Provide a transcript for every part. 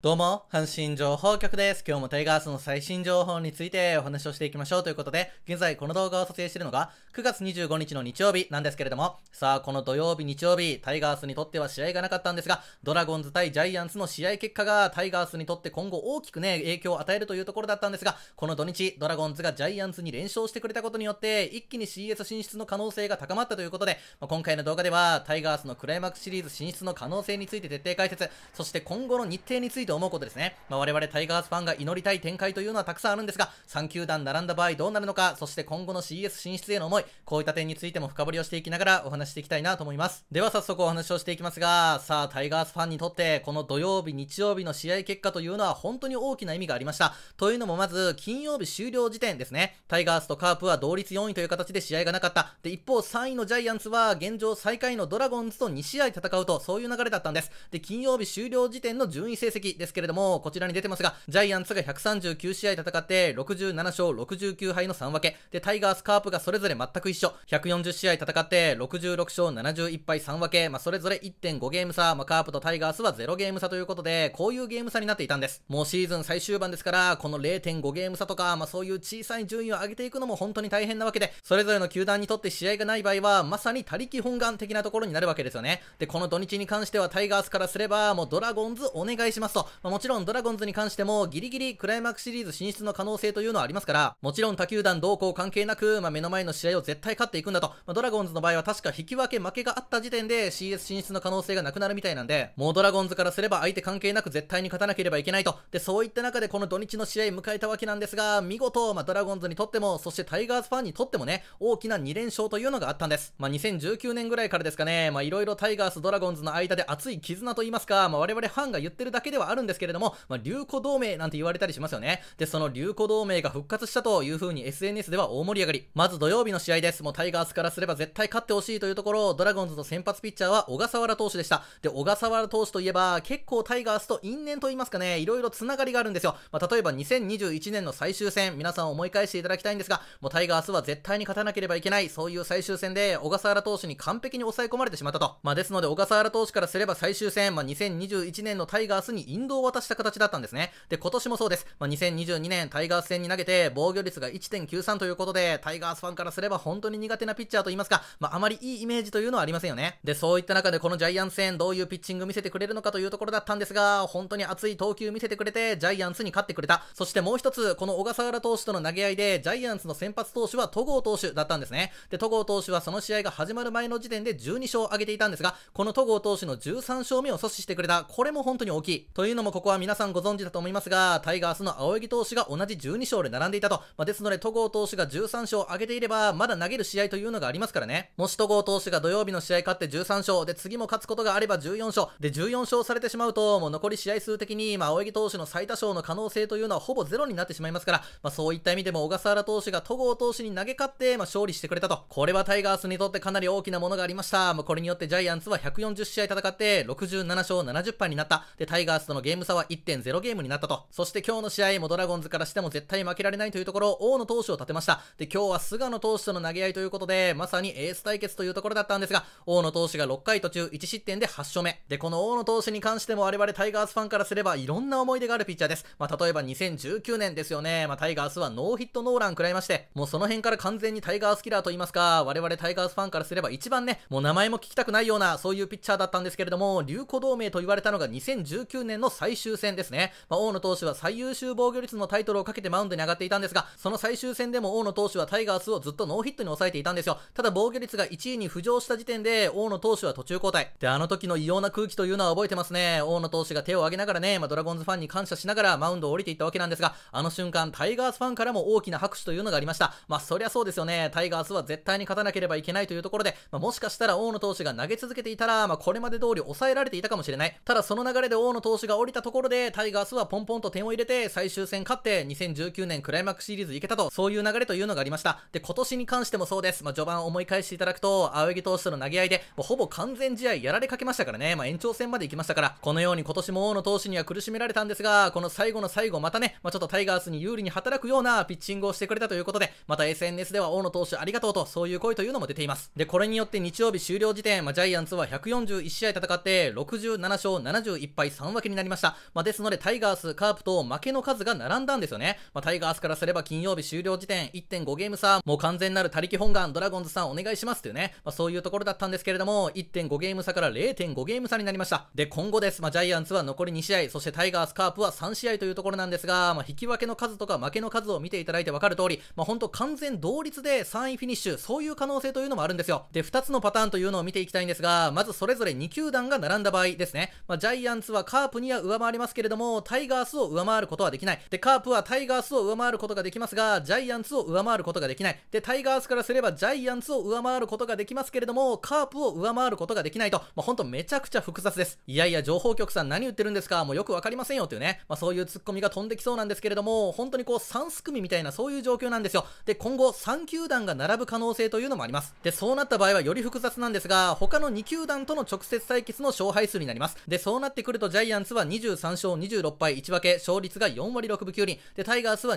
どうも、阪神情報局です。今日もタイガースの最新情報についてお話をしていきましょうということで、現在この動画を撮影しているのが9月25日の日曜日なんですけれども、さあこの土曜日、日曜日、タイガースにとっては試合がなかったんですが、ドラゴンズ対ジャイアンツの試合結果がタイガースにとって今後大きくね、影響を与えるというところだったんですが、この土日、ドラゴンズがジャイアンツに連勝してくれたことによって、一気に CS 進出の可能性が高まったということで、ま今回の動画ではタイガースのクライマックスシリーズ進出の可能性について徹底解説、そして今後の日程についてと思うことですね。まあ、我々タイガースファンが祈りたい展開というのはたくさんあるんですが、3球団並んだ場合どうなるのか、そして今後の CS 進出への思い、こういった点についても深掘りをしていきながらお話していきたいなと思います。では早速お話をしていきますが、さあ、タイガースファンにとって、この土曜日、日曜日の試合結果というのは本当に大きな意味がありました。というのもまず、金曜日終了時点ですね。タイガースとカープは同率4位という形で試合がなかった。で、一方3位のジャイアンツは現状最下位のドラゴンズと2試合戦うと、そういう流れだったんです。で、金曜日終了時点の順位成績、ですけれども、こちらに出てますが、ジャイアンツが139試合戦って、67勝69敗の3分け。で、タイガース、カープがそれぞれ全く一緒。140試合戦って、66勝71敗3分け。まあ、それぞれ1.5ゲーム差。まあ、カープとタイガースは0ゲーム差ということで、こういうゲーム差になっていたんです。もうシーズン最終盤ですから、この0.5ゲーム差とか、まあ、そういう小さい順位を上げていくのも本当に大変なわけで、それぞれの球団にとって試合がない場合は、まさに他力本願的なところになるわけですよね。で、この土日に関してはタイガースからすれば、もうドラゴンズお願いしますと、まあ、もちろんドラゴンズに関してもギリギリクライマックスシリーズ進出の可能性というのはありますから、もちろん他球団同行関係なく、まあ、目の前の試合を絶対勝っていくんだと、まあ、ドラゴンズの場合は確か引き分け負けがあった時点で CS 進出の可能性がなくなるみたいなんで、もうドラゴンズからすれば相手関係なく絶対に勝たなければいけないと。で、そういった中でこの土日の試合迎えたわけなんですが、見事、まあ、ドラゴンズにとっても、そしてタイガースファンにとってもね、大きな2連勝というのがあったんです。まあ、2019年ぐらいからですかね、まあ、いろいろタイガース、ドラゴンズの間で熱い絆と言いますか、まあ、我々ファンが言ってるだけではあるるんですけれども、まあ、流行同盟なんて言われたりしますよね。で、その流行同盟が復活したというふうに SNS では大盛り上がり。まず土曜日の試合です。もうタイガースからすれば絶対勝ってほしいというところ、ドラゴンズの先発ピッチャーは小笠原投手でした。で、小笠原投手といえば、結構タイガースと因縁と言いますかね、いろいろつながりがあるんですよ。まあ、例えば2021年の最終戦、皆さん思い返していただきたいんですが、もうタイガースは絶対に勝たなければいけない、そういう最終戦で、小笠原投手に完璧に抑え込まれてしまったと。まあ、ですので、小笠原投手からすれば最終戦、まあ、2021年のタイガースに因動を渡した形だったんですね。で、今年もそうです。まあ、2022年タイガース戦に投げて防御率が1.93ということで、タイガースファンからすれば本当に苦手なピッチャーと言いますか、まあ、あまりいいイメージというのはありませんよね。で、そういった中でこのジャイアンツ戦どういうピッチング見せてくれるのかというところだったんですが、本当に熱い投球見せてくれて、ジャイアンツに勝ってくれた。そしてもう一つ、この小笠原投手との投げ合いで、ジャイアンツの先発投手は戸郷投手だったんですね。で、戸郷投手はその試合が始まる前の時点で12勝を挙げていたんですが、この戸郷投手の13勝目を阻止してくれた。これも本当に大きい。というのもここは皆さんご存知だと思いますが、タイガースの青柳投手が同じ12勝で並んでいたと。まあ、ですので、戸郷投手が13勝を挙げていれば、まだ投げる試合というのがありますからね。もし戸郷投手が土曜日の試合勝って13勝、で、次も勝つことがあれば14勝、で、14勝されてしまうと、もう残り試合数的に、まあ、青柳投手の最多勝の可能性というのはほぼゼロになってしまいますから、まあ、そういった意味でも小笠原投手が戸郷投手に投げ勝って、まあ、勝利してくれたと。これはタイガースにとってかなり大きなものがありました。まあ、これによってジャイアンツは140試合戦って、67勝70敗になった。で、タイガースとのゲーム差は1.0ゲームになったと。そして今日の試合もドラゴンズからしても絶対負けられないというところ、王の投手を立てました。で、今日は菅野投手との投げ合いということで、まさにエース対決というところだったんですが、王の投手が6回途中1失点で8勝目。で、この王の投手に関しても我々タイガースファンからすればいろんな思い出があるピッチャーです。まあ、例えば2019年ですよね。まあ、タイガースはノーヒットノーラン食らいまして、もうその辺から完全にタイガースキラーと言いますか、我々タイガースファンからすれば一番ね、もう名前も聞きたくないような、そういうピッチャーだったんですけれども、流行同盟と言われたのが2019年の最終戦ですね。まあ、大野投手は最優秀防御率のタイトルをかけてマウンドに上がっていたんですが、その最終戦でも大野投手はタイガースをずっとノーヒットに抑えていたんですよ。ただ防御率が1位に浮上した時点で、大野投手は途中交代。で、あの時の異様な空気というのは覚えてますね。大野投手が手を挙げながらね、まあ、ドラゴンズファンに感謝しながらマウンドを降りていったわけなんですが、あの瞬間、タイガースファンからも大きな拍手というのがありました。まあ、そりゃそうですよね。タイガースは絶対に勝たなければいけないというところで、まあ、もしかしたら大野投手が投げ続けていたら、まあ、これまで通り抑えられていたかもしれない。ただ、その流れで大野投手が降りたところで、タイガースはポンポンと点を入れて、最終戦勝って、2019年クライマックスシリーズ行けたと、そういう流れというのがありました。で、今年に関してもそうです。まあ、序盤思い返していただくと、青柳投手との投げ合いで、もうほぼ完全試合やられかけましたからね、まあ、延長戦まで行きましたから、このように今年も大野投手には苦しめられたんですが、この最後の最後またね、まあ、ちょっとタイガースに有利に働くようなピッチングをしてくれたということで、また SNS では大野投手ありがとうと、そういう声というのも出ています。で、これによって日曜日終了時点、まあ、ジャイアンツは141試合戦って、67勝71敗3分けになりりました。まあ、ですので、タイガース、カープと負けの数が並んだんですよね。まあ、タイガースからすれば金曜日終了時点1.5ゲーム差、もう完全なる他力本願、ドラゴンズさんお願いしますというね、まあ、そういうところだったんですけれども、1.5ゲーム差から0.5ゲーム差になりました。で、今後です。まあ、ジャイアンツは残り2試合、そしてタイガース、カープは3試合というところなんですが、まあ、引き分けの数とか負けの数を見ていただいてわかる通り、まあ、ほんと完全同率で3位フィニッシュ、そういう可能性というのもあるんですよ。で、2つのパターンというのを見ていきたいんですが、まずそれぞれ2球団が並んだ場合ですね。まあ、ジャイアンツはカープにはは上回りますけれども、タイガースを上回ることはできない。で、カープはタイガースを上回ることができますが、ジャイアンツを上回ることができない。で、タイガースからすればジャイアンツを上回ることができますけれども、カープを上回ることができないと、まあ、ほんとめちゃくちゃ複雑です。いやいや、情報局さん何言ってるんですかもうよくわかりませんよっていうね。まあ、そういうツッコミが飛んできそうなんですけれども、本当にこう3すくみみたいなそういう状況なんですよ。で、今後3球団が並ぶ可能性というのもあります。で、そうなった場合はより複雑なんですが、他の2球団との直接対決の勝敗数になります。で、そうなってくるとジャイアンツは23勝26敗1分け、勝率が4割6分9厘。で、タイガースは23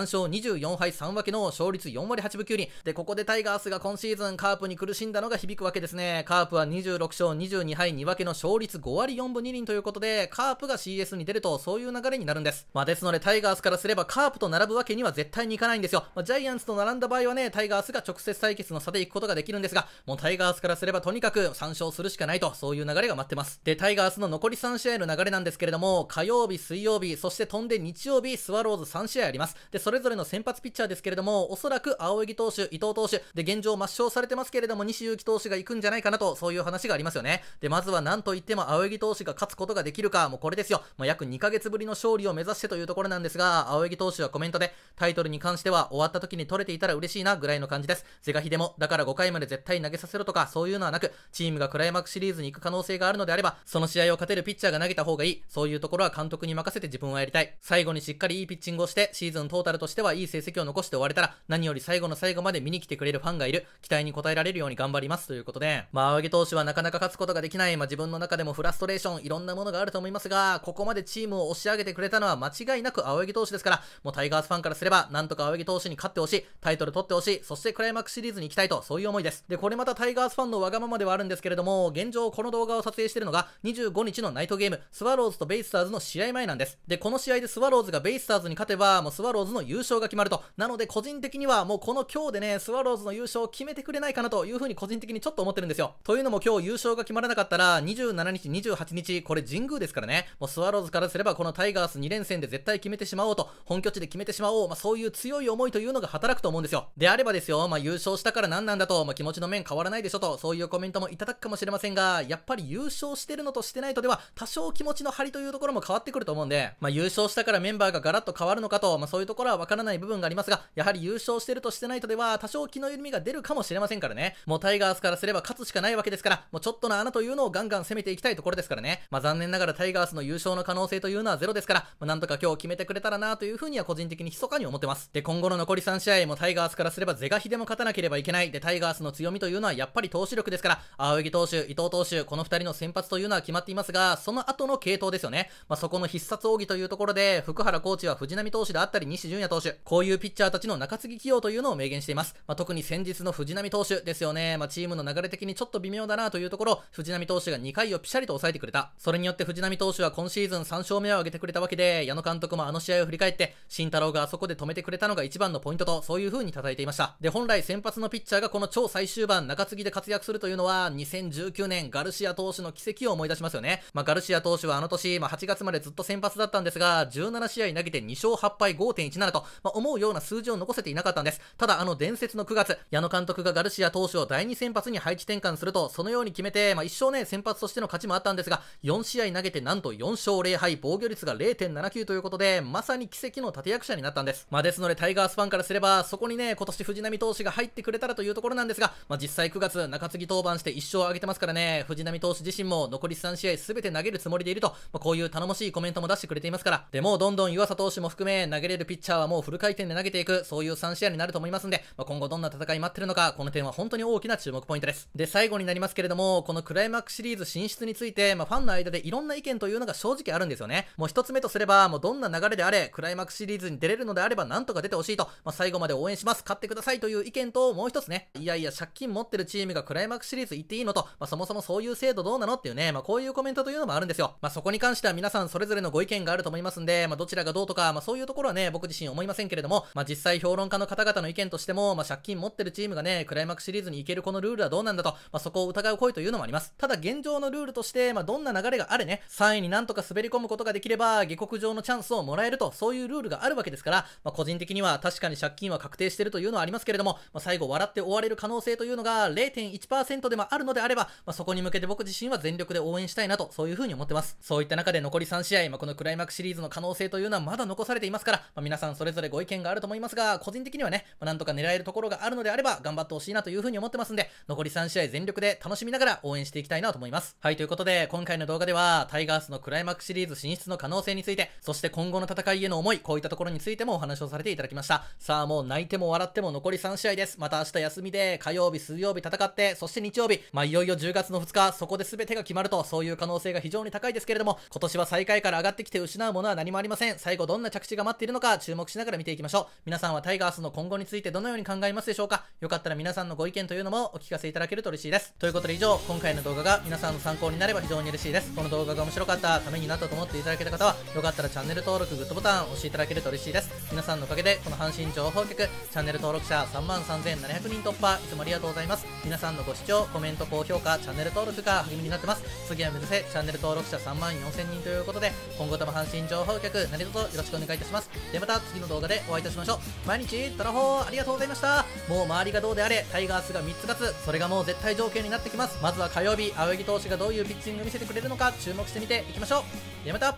勝24敗3分けの勝率4割8分9厘。で、ここでタイガースが今シーズンカープに苦しんだのが響くわけですね。カープは26勝22敗2分けの勝率5割4分2厘ということで、カープが CS に出るとそういう流れになるんです。まあ、ですのでタイガースからすればカープと並ぶわけには絶対にいかないんですよ。まあ、ジャイアンツと並んだ場合はね、タイガースが直接対決の差で行くことができるんですが、もうタイガースからすればとにかく3勝するしかないと、そういう流れが待ってます。で、タイガースの残り3試合の流れなんですですけれども、火曜日、水曜日、そして飛んで日曜日、スワローズ3試合あります。で、それぞれの先発ピッチャーですけれども、おそらく青柳投手、伊藤投手、で、現状抹消されてますけれども、西勇輝投手が行くんじゃないかなと、そういう話がありますよね。で、まずは何と言っても青柳投手が勝つことができるか、もうこれですよ。まあ、約2ヶ月ぶりの勝利を目指してというところなんですが、青柳投手はコメントで、タイトルに関しては終わった時に取れていたら嬉しいなぐらいの感じです。是が非でも、だから5回まで絶対投げさせろとか、そういうのはなく、チームがクライマックスシリーズに行く可能性があるのであれば、その試合を勝てるピッチャーが投げた方がいい。そういうところは監督に任せて自分はやりたい。最後にしっかりいいピッチングをして、シーズントータルとしてはいい成績を残して終われたら、何より最後の最後まで見に来てくれるファンがいる。期待に応えられるように頑張ります。ということで、まあ、青柳投手はなかなか勝つことができない、まあ自分の中でもフラストレーション、いろんなものがあると思いますが、ここまでチームを押し上げてくれたのは間違いなく青柳投手ですから、もうタイガースファンからすれば、なんとか青柳投手に勝ってほしい、タイトル取ってほしい、そしてクライマックスシリーズに行きたいと、そういう思いです。で、これまたタイガースファンのわがままではあるんですけれども、現状この動画を撮影しているのが25日のナイトゲーム、スワローズーズとベイスターズの試合前なんです。で、この試合でスワローズがベイスターズに勝てば、もうスワローズの優勝が決まると。なので、個人的にはもうこの今日でね、スワローズの優勝を決めてくれないかなというふうに個人的にちょっと思ってるんですよ。というのも今日優勝が決まらなかったら、27日、28日、これ神宮ですからね。もうスワローズからすればこのタイガース2連戦で絶対決めてしまおうと、本拠地で決めてしまおう、まあ、そういう強い思いというのが働くと思うんですよ。であればですよ、まあ、優勝したから何なんだと、まあ、気持ちの面変わらないでしょと、そういうコメントもいただくかもしれませんが、やっぱり優勝してるのとしてないとでは、多少気持ちの張張りというところも変わってくると思うんで、まあ、優勝したからメンバーがガラッと変わるのかと、まあ、そういうところはわからない部分がありますが、やはり優勝してるとしてないとでは、多少気の緩みが出るかもしれませんからね。もうタイガースからすれば勝つしかないわけですから、もうちょっとの穴というのをガンガン攻めていきたいところですからね。まあ、残念ながらタイガースの優勝の可能性というのはゼロですから、まあ、なんとか今日決めてくれたらなというふうには個人的に密かに思ってます。で、今後の残り3試合もタイガースからすれば是が非でも勝たなければいけない。で、タイガースの強みというのはやっぱり投手力ですから、青柳投手、伊藤投手、この2人の先発というのは決まっていますが、その後の継投投ですよね。まあ、そこの必殺奥義というところで、福原コーチは藤浪投手であったり西純也投手、こういうピッチャーたちの中継ぎ起用というのを明言しています。まあ、特に先日の藤浪投手ですよね。まあ、チームの流れ的にちょっと微妙だなというところ、藤浪投手が2回をピシャリと抑えてくれた。それによって藤浪投手は今シーズン3勝目を挙げてくれたわけで、矢野監督もあの試合を振り返って、慎太郎があそこで止めてくれたのが一番のポイントと、そういう風に叩いていました。で、本来先発のピッチャーがこの超最終盤中継ぎで活躍するというのは、2019年ガルシア投手の奇跡を思い出しますよね。まあ、ガルシア投手はあの年、まあ、8月までずっと先発だったんですが、17試合投げて2勝8敗5.17と、まあ、思うような数字を残せていなかったんです。ただ、あの伝説の9月、矢野監督がガルシア投手を第2先発に配置転換すると、そのように決めて、まあ、一生ね、先発としての勝ちもあったんですが、4試合投げてなんと4勝0敗、防御率が0.79ということで、まさに奇跡の立役者になったんです。まあ、ですので、タイガースファンからすれば、そこにね、今年藤浪投手が入ってくれたらというところなんですが、まあ、実際9月、中継ぎ登板して1勝を挙げてますからね、藤浪投手自身も残り3試合すべて投げるつもりでいると、まあ、こういう頼もしいコメントも出してくれていますから、でもどんどん湯浅投手も含め、投げれるピッチャーはもうフル回転で投げていく、そういう3試合になると思いますんで、まあ、今後どんな戦い待ってるのか、この点は本当に大きな注目ポイントです。で、最後になりますけれども、このクライマックスシリーズ進出について、まあ、ファンの間でいろんな意見というのが正直あるんですよね。もう一つ目とすれば、もうどんな流れであれ、クライマックスシリーズに出れるのであれば、なんとか出てほしいと、まあ、最後まで応援します、勝ってくださいという意見と、もう一つね、いやいや、借金持ってるチームがクライマックスシリーズ行っていいのと、まあ、そもそもそういう制度どうなのっていうね、まあ、こういうコメントというのもあるんですよ。まあ、そこに関しては皆さんそれぞれのご意見があると思いますんで、まあ、どちらがどうとか、まあ、そういうところはね、僕自身思いませんけれども、まあ、実際評論家の方々の意見としても、まあ、借金持ってるチームがね、クライマックスシリーズに行けるこのルールはどうなんだと、まあ、そこを疑う声というのもあります。ただ現状のルールとして、まあ、どんな流れがあれね、3位になんとか滑り込むことができれば、下克上のチャンスをもらえると、そういうルールがあるわけですから、まあ、個人的には確かに借金は確定してるというのはありますけれども、まあ、最後笑って終われる可能性というのが0.1%でもあるのであれば、まあ、そこに向けて僕自身は全力で応援したいなと、そういうふうに思ってます。そうこういった中で残り3試合、まあ、このクライマックスシリーズの可能性というのはまだ残されていますから、まあ、皆さんそれぞれご意見があると思いますが、個人的にはね、まあ、なんとか狙えるところがあるのであれば頑張ってほしいなというふうに思ってますんで、残り3試合全力で楽しみながら応援していきたいなと思います。はい、ということで、今回の動画では、タイガースのクライマックスシリーズ進出の可能性について、そして今後の戦いへの思い、こういったところについてもお話をされていただきました。さあ、もう泣いても笑っても残り3試合です。また明日休みで、火曜日、水曜日戦って、そして日曜日、まあ、いよいよ10月の2日、そこで全てが決まると、そういう可能性が非常に高いですけれども、今年は最下位から上がってきて失うものは何もありません。最後どんな着地が待っているのか注目しながら見ていきましょう。皆さんはタイガースの今後についてどのように考えますでしょうかよかったら皆さんのご意見というのもお聞かせいただけると嬉しいです。ということで以上、今回の動画が皆さんの参考になれば非常に嬉しいです。この動画が面白かった、ためになったと思っていただけた方は、よかったらチャンネル登録、グッドボタン押していただけると嬉しいです。皆さんのおかげで、この阪神情報局、チャンネル登録者33,700人突破、いつもありがとうございます。皆さんのご視聴、コメント、高評価、チャンネル登録が励みになってます。次は目指せ、チャンネル登録者3万4000人ということで、今後とも阪神情報局、何卒よろしくお願いいたします。ではまた次の動画でお会いいたしましょう。毎日、トラホーありがとうございました。もう周りがどうであれ、タイガースが3つ勝つ、それがもう絶対条件になってきます。まずは火曜日、青柳投手がどういうピッチングを見せてくれるのか注目してみていきましょう。ではまた